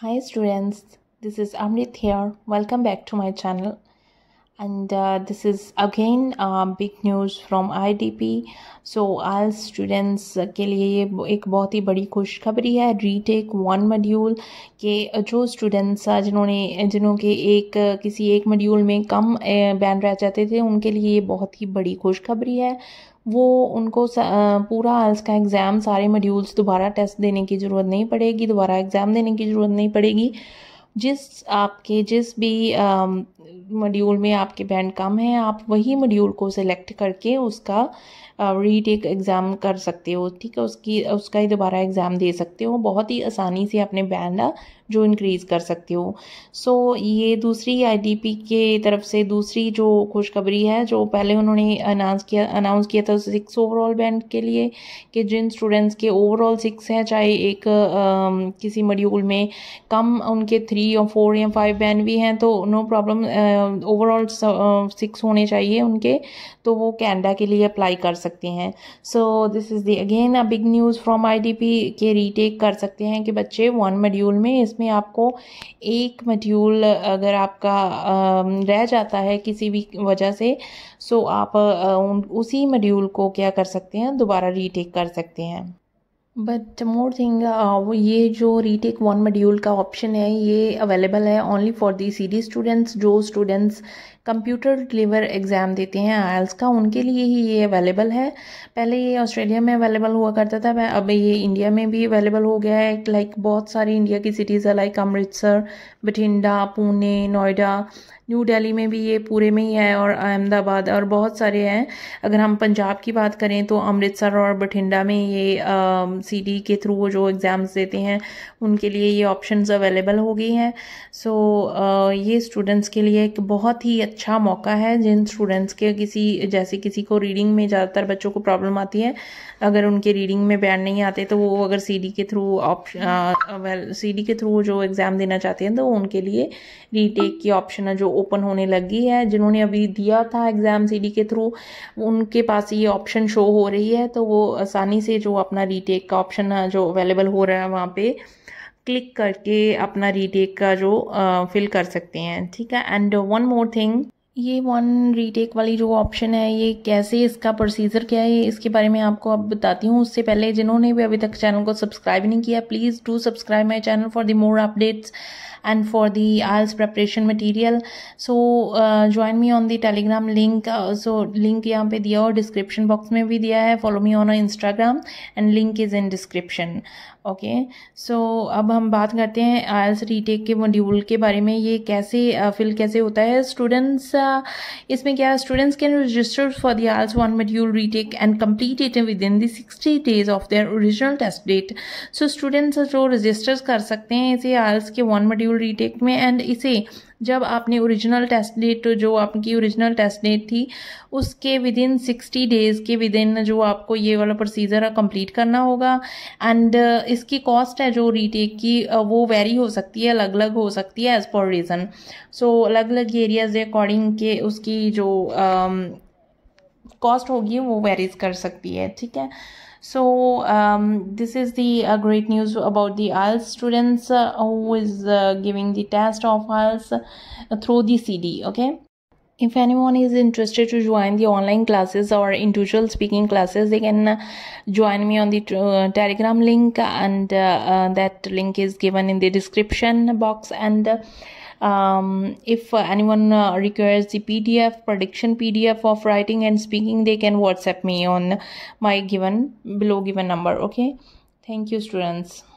Hi students, this is Amrit here. Welcome back to my channel. And uh, this is again uh, big news from IDP. So IELTS students के लिए ये एक बहुत ही बड़ी खुशखबरी है रीटेक वन मॉड्यूल के जो स्टूडेंट्स जिन्होंने जिन्हों के एक किसी एक मॉड्यूल में कम बैंड रह जाते थे उनके लिए ये बहुत ही बड़ी खुशखबरी है वो उनको पूरा आइल्स का एग्ज़ाम सारे मॉड्यूल्स दोबारा टेस्ट देने की ज़रूरत नहीं पड़ेगी दोबारा एग्ज़ाम देने की ज़रूरत नहीं पड़ेगी जिस आपके जिस भी मॉड्यूल में आपके बैंड कम है आप वही मॉड्यूल को सिलेक्ट करके उसका रीटेक एग्ज़ाम कर सकते हो ठीक है उसकी उसका ही दोबारा एग्ज़ाम दे सकते हो बहुत ही आसानी से अपने बैंड जो इंक्रीज़ कर सकते हो सो so, ये दूसरी आईडीपी के तरफ से दूसरी जो खुशखबरी है जो पहले उन्होंने अनाउंस किया अनाउंस किया था सिक्स ओवरऑल बैंड के लिए कि जिन स्टूडेंट्स के ओवरऑल सिक्स हैं चाहे एक आ, किसी मड्यूल में कम उनके थ्री बी या फोर या फाइव बहन भी हैं तो नो प्रॉब्लम ओवरऑल सिक्स होने चाहिए उनके तो वो कैनेडा के लिए अप्लाई कर सकते हैं so this is the again a big news from आई के रीटेक कर सकते हैं कि बच्चे वन मड्यूल में इसमें आपको एक मड्यूल अगर आपका uh, रह जाता है किसी भी वजह से सो so आप uh, उन, उसी मड्यूल को क्या कर सकते हैं दोबारा रीटेक कर सकते हैं बट मोर थिंग ये जो रीटेक वन मॉड्यूल का ऑप्शन है ये अवेलेबल है only for the C D students जो स्टूडेंट्स कंप्यूटर डिलीवर एग्ज़ाम देते हैं आयल्स का उनके लिए ही ये अवेलेबल है पहले ये ऑस्ट्रेलिया में अवेलेबल हुआ करता था अब ये इंडिया में भी अवेलेबल हो गया है लाइक बहुत सारी इंडिया की सिटीज़ है लाइक अमृतसर बठिंडा पुणे नोएडा न्यू दिल्ली में भी ये पूरे में ही है और अहमदाबाद और बहुत सारे हैं अगर हम पंजाब की बात करें तो अमृतसर और बठिंडा में ये सीडी के थ्रू जो एग्ज़ाम्स देते हैं उनके लिए ये ऑप्शंस अवेलेबल हो गई हैं सो so, आ, ये स्टूडेंट्स के लिए एक बहुत ही अच्छा मौका है जिन स्टूडेंट्स के किसी जैसे किसी को रीडिंग में ज़्यादातर बच्चों को प्रॉब्लम आती है अगर उनके रीडिंग में बैंड नहीं आते तो वो अगर सी के थ्रू ऑप्शन वेल सी के थ्रू जो एग्ज़ाम देना चाहते हैं तो उनके लिए रीटेक की ऑप्शन जो ओपन होने लगी है जिन्होंने अभी दिया था एग्ज़ाम सी के थ्रू उनके पास ये ऑप्शन शो हो रही है तो वो आसानी से जो अपना रीटेक का ऑप्शन जो अवेलेबल हो रहा है वहाँ पर क्लिक करके अपना रीटेक का जो फिल कर सकते हैं ठीक है एंड वन मोर थिंग ये वन रीटेक वाली जो ऑप्शन है ये कैसे इसका प्रोसीजर क्या है इसके बारे में आपको अब बताती हूँ उससे पहले जिन्होंने भी अभी तक चैनल को सब्सक्राइब नहीं किया please do subscribe my channel for the more updates and for the IELTS preparation material so join me on the Telegram link so link यहाँ पे दिया और डिस्क्रिप्शन बॉक्स में भी दिया है follow me on Instagram and link is in description okay so अब हम बात करते हैं आयल्स रीटेक के मॉड्यूल के बारे में ये कैसे फिल uh, कैसे होता है स्टूडेंट्स इसमें क्या students can register for the IELTS one module retake and complete it within the sixty days of their original test date so students जो रजिस्टर्स कर सकते हैं इसे आल्स के वन मेड्यूल रीटेक में एंड इसे जब आपने ओरिजिनल टेस्ट डेट जो आपकी ओरिजिनल टेस्ट डेट थी उसके विद इन सिक्सटी डेज़ के विद इन जो आपको ये वाला प्रोसीजर है कंप्लीट करना होगा एंड uh, इसकी कॉस्ट है जो रीटेक की uh, वो वेरी हो सकती है अलग अलग हो सकती है एज़ पर रीज़न सो अलग अलग एरियाज़ अकॉर्डिंग के उसकी जो um, कॉस्ट होगी वो वेरीज कर सकती है ठीक है so this is the great news about the IELTS students who is giving the test of IELTS through the C D okay if anyone is interested to join the online classes or individual speaking classes they can uh, join me on the uh, telegram link and uh, uh, that link is given in the description box and uh, um, if anyone uh, requires the pdf prediction pdf of writing and speaking they can whatsapp me on my given below given number okay thank you students